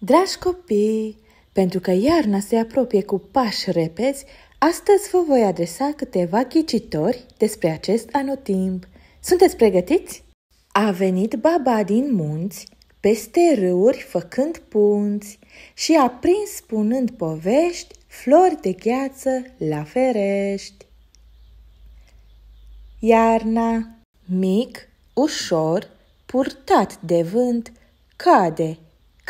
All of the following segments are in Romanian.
Dragi copii, pentru că iarna se apropie cu pași repezi, astăzi vă voi adresa câteva ghicitori despre acest anotimp. Sunteți pregătiți? A venit baba din munți, peste râuri făcând punți și a prins spunând povești flori de gheață la ferești. Iarna, mic, ușor, purtat de vânt, cade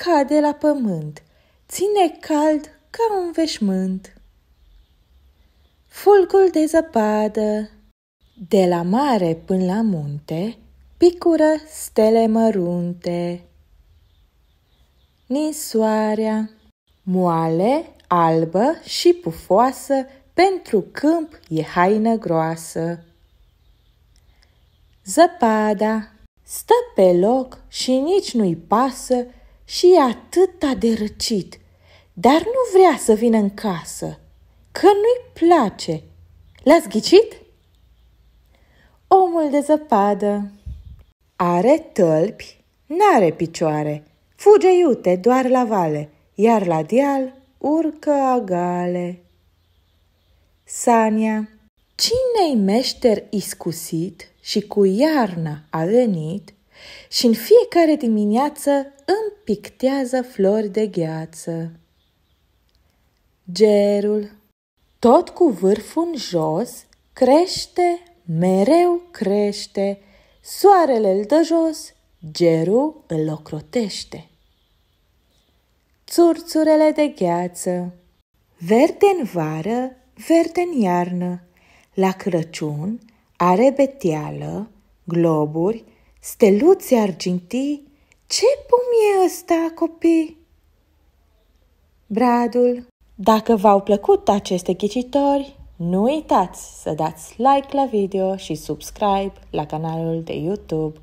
cade la pământ, ține cald ca un veșmânt. Fulgul de zăpadă, de la mare până la munte, picură stele mărunte. Nisoarea, moale, albă și pufoasă, pentru câmp e haină groasă. Zăpada, stă pe loc și nici nu-i pasă și e atât de răcit, dar nu vrea să vină în casă, că nu-i place. L-ați ghicit? Omul de zăpadă are tălpi, n-are picioare, fuge iute doar la vale, iar la deal urcă agale. Sania Cine-i meșter iscusit și cu iarna a venit și în fiecare dimineață pictează flori de gheață. Gerul, tot cu vârful jos, crește, mereu crește, soarele îl dă jos, gerul îl ocrotește. Țurțurele de gheață, verde în vară, verde în iarnă, la Crăciun are beteală, globuri, steluțe argintii ce pom e ăsta, copii? Bradul. Dacă v-au plăcut aceste ghicitori, nu uitați să dați like la video și subscribe la canalul de YouTube